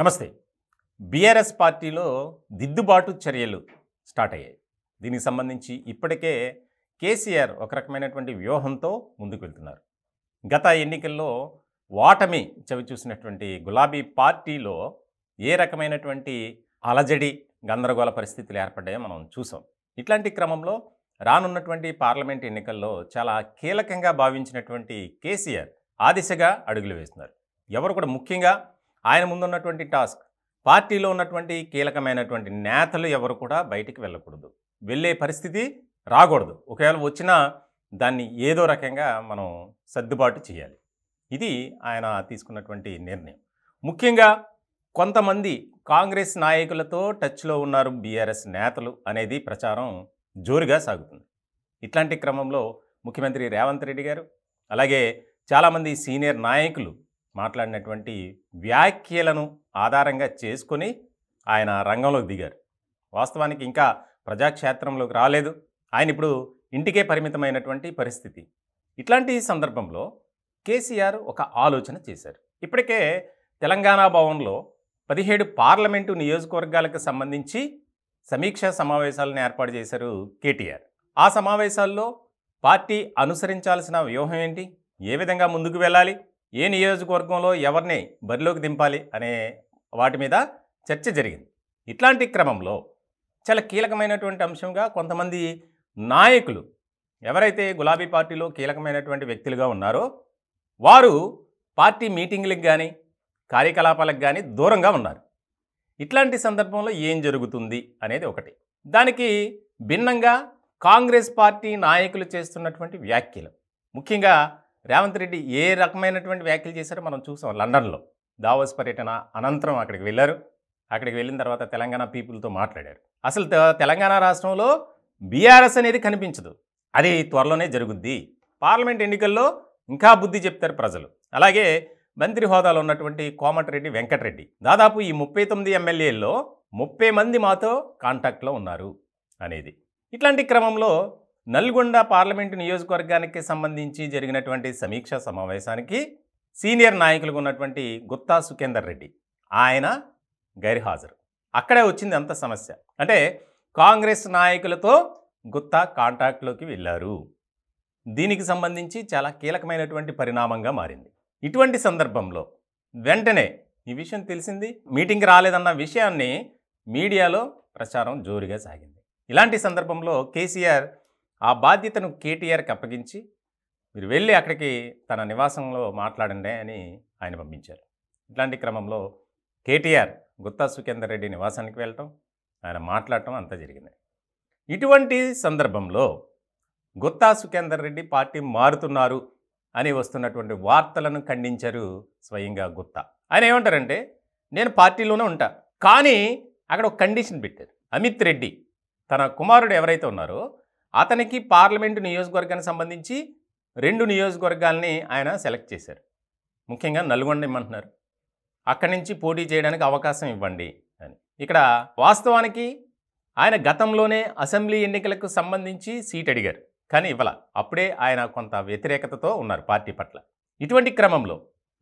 నమస్తే బీఆర్ఎస్ పార్టీలో దిద్దుబాటు చర్యలు స్టార్ట్ అయ్యాయి దీనికి సంబంధించి ఇప్పటికే కేసీఆర్ ఒక రకమైనటువంటి వ్యూహంతో ముందుకు వెళ్తున్నారు గత ఎన్నికల్లో వాటమి చవి చూసినటువంటి గులాబీ పార్టీలో ఏ రకమైనటువంటి అలజడి గందరగోళ పరిస్థితులు ఏర్పడ్డాయో మనం చూసాం ఇట్లాంటి క్రమంలో రానున్నటువంటి పార్లమెంట్ ఎన్నికల్లో చాలా కీలకంగా భావించినటువంటి కేసీఆర్ ఆ దిశగా అడుగులు వేస్తున్నారు ఎవరు కూడా ముఖ్యంగా ఆయన ముందున్నటువంటి టాస్క్ పార్టీలో ఉన్నటువంటి కీలకమైనటువంటి నేతలు ఎవరు కూడా బయటికి వెళ్ళకూడదు వెళ్ళే పరిస్థితి రాకూడదు ఒకవేళ వచ్చినా దాన్ని ఏదో రకంగా మనం సర్దుబాటు చేయాలి ఇది ఆయన తీసుకున్నటువంటి నిర్ణయం ముఖ్యంగా కొంతమంది కాంగ్రెస్ నాయకులతో టచ్లో ఉన్నారు బీఆర్ఎస్ నేతలు అనేది ప్రచారం జోరుగా సాగుతుంది ఇట్లాంటి క్రమంలో ముఖ్యమంత్రి రేవంత్ రెడ్డి గారు అలాగే చాలామంది సీనియర్ నాయకులు మాట్లాడినటువంటి వ్యాఖ్యలను ఆధారంగా చేసుకొని ఆయన రంగంలోకి దిగారు వాస్తవానికి ఇంకా ప్రజాక్షేత్రంలోకి రాలేదు ఆయన ఇప్పుడు ఇంటికే పరిమితమైనటువంటి పరిస్థితి ఇట్లాంటి సందర్భంలో కేసీఆర్ ఒక ఆలోచన చేశారు ఇప్పటికే తెలంగాణ భవన్లో పదిహేడు పార్లమెంటు నియోజకవర్గాలకు సంబంధించి సమీక్షా సమావేశాలను ఏర్పాటు చేశారు కేటీఆర్ ఆ సమావేశాల్లో పార్టీ అనుసరించాల్సిన వ్యూహం ఏంటి ఏ విధంగా ముందుకు వెళ్ళాలి ఏ నియోజకవర్గంలో ఎవరిని బరిలోకి దింపాలి అనే వాటి మీద చర్చ జరిగింది ఇట్లాంటి క్రమంలో చాలా కీలకమైనటువంటి అంశంగా కొంతమంది నాయకులు ఎవరైతే గులాబీ పార్టీలో కీలకమైనటువంటి వ్యక్తులుగా ఉన్నారో వారు పార్టీ మీటింగ్లకు కానీ కార్యకలాపాలకు కానీ దూరంగా ఉన్నారు ఇట్లాంటి సందర్భంలో ఏం జరుగుతుంది అనేది ఒకటి దానికి భిన్నంగా కాంగ్రెస్ పార్టీ నాయకులు చేస్తున్నటువంటి వ్యాఖ్యలు ముఖ్యంగా రేవంత్ రెడ్డి ఏ రకమైనటువంటి వ్యాఖ్యలు చేశారో మనం చూసాం లండన్లో దావోస్ పర్యటన అనంతరం అక్కడికి వెళ్ళారు అక్కడికి వెళ్ళిన తర్వాత తెలంగాణ పీపుల్తో మాట్లాడారు అసలు తెలంగాణ రాష్ట్రంలో బీఆర్ఎస్ అనేది కనిపించదు అది త్వరలోనే జరుగుద్ది పార్లమెంట్ ఎన్నికల్లో ఇంకా బుద్ధి చెప్తారు ప్రజలు అలాగే మంత్రి హోదాలో ఉన్నటువంటి కోమటిరెడ్డి వెంకటరెడ్డి దాదాపు ఈ ముప్పై తొమ్మిది ఎమ్మెల్యేల్లో ముప్పై మంది మాతో కాంటాక్ట్లో ఉన్నారు అనేది ఇట్లాంటి క్రమంలో నల్గొండ పార్లమెంటు నియోజకవర్గానికి సంబంధించి జరిగినటువంటి సమీక్షా సమావేశానికి సీనియర్ నాయకులు ఉన్నటువంటి గుత్తా సుఖేందర్ రెడ్డి ఆయన గైర్హాజరు అక్కడే వచ్చింది అంత సమస్య అంటే కాంగ్రెస్ నాయకులతో గుత్తా కాంటాక్ట్లోకి వెళ్ళారు దీనికి సంబంధించి చాలా కీలకమైనటువంటి పరిణామంగా మారింది ఇటువంటి సందర్భంలో వెంటనే ఈ విషయం తెలిసింది మీటింగ్కి రాలేదన్న విషయాన్ని మీడియాలో ప్రచారం జోరుగా సాగింది ఇలాంటి సందర్భంలో కేసీఆర్ ఆ బాధ్యతను కేటీఆర్కి అప్పగించి మీరు వెళ్ళి అక్కడికి తన నివాసంలో మాట్లాడండి అని ఆయన పంపించారు ఇట్లాంటి క్రమంలో కేటీఆర్ గుత్తా సుఖేందర్ రెడ్డి నివాసానికి వెళ్ళటం ఆయన మాట్లాడటం అంతా జరిగింది ఇటువంటి సందర్భంలో గుత్తా సుఖేందర్ రెడ్డి పార్టీ మారుతున్నారు అని వస్తున్నటువంటి వార్తలను ఖండించారు స్వయంగా గుత్తా ఆయన ఏమంటారంటే నేను పార్టీలోనే ఉంటా కానీ అక్కడ ఒక కండిషన్ పెట్టారు అమిత్ రెడ్డి తన కుమారుడు ఎవరైతే ఉన్నారో అతనికి పార్లమెంటు నియోజకవర్గానికి సంబంధించి రెండు నియోజకవర్గాల్ని ఆయన సెలెక్ట్ చేశారు ముఖ్యంగా నల్గొండ ఇమ్మంటున్నారు అక్కడి నుంచి పోటీ చేయడానికి అవకాశం ఇవ్వండి అని ఇక్కడ వాస్తవానికి ఆయన గతంలోనే అసెంబ్లీ ఎన్నికలకు సంబంధించి సీట్ అడిగారు కానీ ఇవ్వాల అప్పుడే ఆయన కొంత వ్యతిరేకతతో ఉన్నారు పార్టీ పట్ల ఇటువంటి క్రమంలో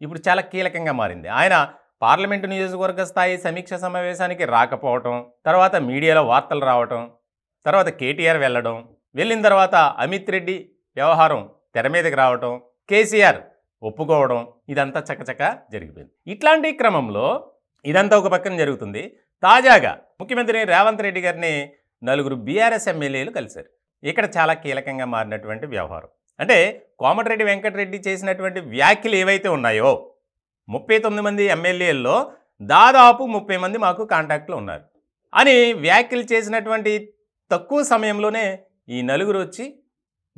ఇప్పుడు చాలా కీలకంగా మారింది ఆయన పార్లమెంటు నియోజకవర్గ స్థాయి సమీక్ష సమావేశానికి రాకపోవటం తర్వాత మీడియాలో వార్తలు రావటం తర్వాత కేటీఆర్ వెళ్ళడం వెళ్ళిన తర్వాత అమిత్ రెడ్డి వ్యవహారం తెర మీదకి రావటం కేసీఆర్ ఒప్పుకోవడం ఇదంతా చక్కచక్క జరిగిపోయింది ఇట్లాంటి క్రమంలో ఇదంతా ఒక పక్కన జరుగుతుంది తాజాగా ముఖ్యమంత్రి రేవంత్ రెడ్డి గారిని నలుగురు బీఆర్ఎస్ ఎమ్మెల్యేలు కలిశారు ఇక్కడ చాలా కీలకంగా మారినటువంటి వ్యవహారం అంటే కోమటిరెడ్డి వెంకటరెడ్డి చేసినటువంటి వ్యాఖ్యలు ఏవైతే ఉన్నాయో ముప్పై తొమ్మిది మంది ఎమ్మెల్యేల్లో దాదాపు ముప్పై మంది మాకు కాంటాక్ట్లో ఉన్నారు అని వ్యాఖ్యలు చేసినటువంటి తక్కువ సమయంలోనే ఈ నలుగురు వచ్చి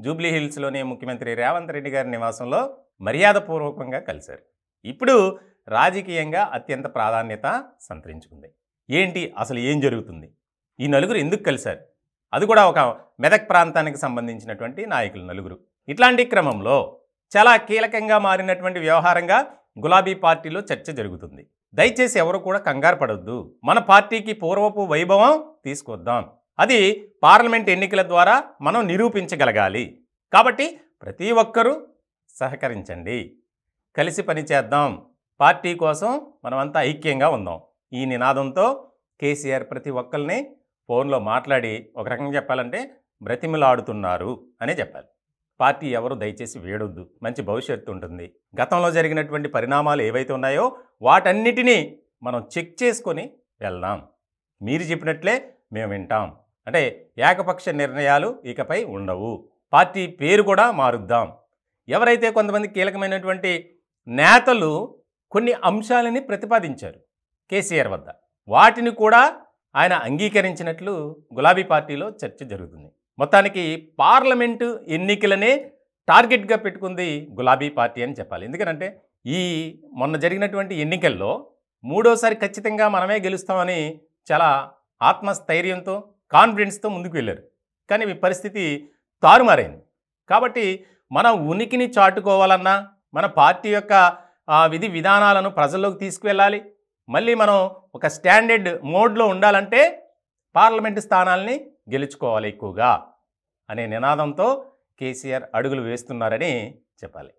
జూబ్లీ హిల్స్లోనే ముఖ్యమంత్రి రేవంత్ రెడ్డి గారి నివాసంలో మర్యాదపూర్వకంగా కలిశారు ఇప్పుడు రాజకీయంగా అత్యంత ప్రాధాన్యత సంతరించుకుంది ఏంటి అసలు ఏం జరుగుతుంది ఈ నలుగురు ఎందుకు కలిశారు అది కూడా ఒక మెదక్ ప్రాంతానికి సంబంధించినటువంటి నాయకులు నలుగురు ఇట్లాంటి క్రమంలో చాలా కీలకంగా మారినటువంటి వ్యవహారంగా గులాబీ పార్టీలో చర్చ జరుగుతుంది దయచేసి ఎవరు కూడా కంగారు పడొద్దు మన పార్టీకి పూర్వపు వైభవం తీసుకొద్దాం అది పార్లమెంట్ ఎన్నికల ద్వారా మనం నిరూపించగలగాలి కాబట్టి ప్రతి ఒక్కరూ సహకరించండి కలిసి పనిచేద్దాం పార్టీ కోసం మనమంతా ఐక్యంగా ఉందాం ఈ నినాదంతో కేసీఆర్ ప్రతి ఒక్కరిని ఫోన్లో మాట్లాడి ఒక రకంగా చెప్పాలంటే బ్రతిమిలాడుతున్నారు అనే చెప్పాలి పార్టీ ఎవరు దయచేసి వేడొద్దు మంచి భవిష్యత్తు ఉంటుంది గతంలో జరిగినటువంటి పరిణామాలు ఏవైతే ఉన్నాయో వాటన్నిటినీ మనం చెక్ చేసుకొని వెళ్దాం మీరు చెప్పినట్లే మేము వింటాం అంటే ఏకపక్ష నిర్ణయాలు ఇకపై ఉండవు పార్టీ పేరు కూడా మారుద్దాం ఎవరైతే కొంతమంది కీలకమైనటువంటి నేతలు కొన్ని అంశాలని ప్రతిపాదించారు కేసీఆర్ వద్ద వాటిని కూడా ఆయన అంగీకరించినట్లు గులాబీ పార్టీలో చర్చ జరుగుతుంది మొత్తానికి పార్లమెంటు ఎన్నికలనే టార్గెట్గా పెట్టుకుంది గులాబీ పార్టీ అని చెప్పాలి ఎందుకంటే ఈ మొన్న జరిగినటువంటి ఎన్నికల్లో మూడోసారి ఖచ్చితంగా మనమే గెలుస్తామని చాలా ఆత్మస్థైర్యంతో కాన్ఫిడెన్స్తో ముందుకు వెళ్ళారు కానీ పరిస్థితి తారుమారైంది కాబట్టి మన ఉనికిని చాటుకోవాలన్నా మన పార్టీ యొక్క విధి విధానాలను ప్రజల్లోకి తీసుకువెళ్ళాలి మళ్ళీ మనం ఒక స్టాండర్డ్ మోడ్లో ఉండాలంటే పార్లమెంటు స్థానాల్ని గెలుచుకోవాలి ఎక్కువగా అనే నినాదంతో కేసీఆర్ అడుగులు వేస్తున్నారని చెప్పాలి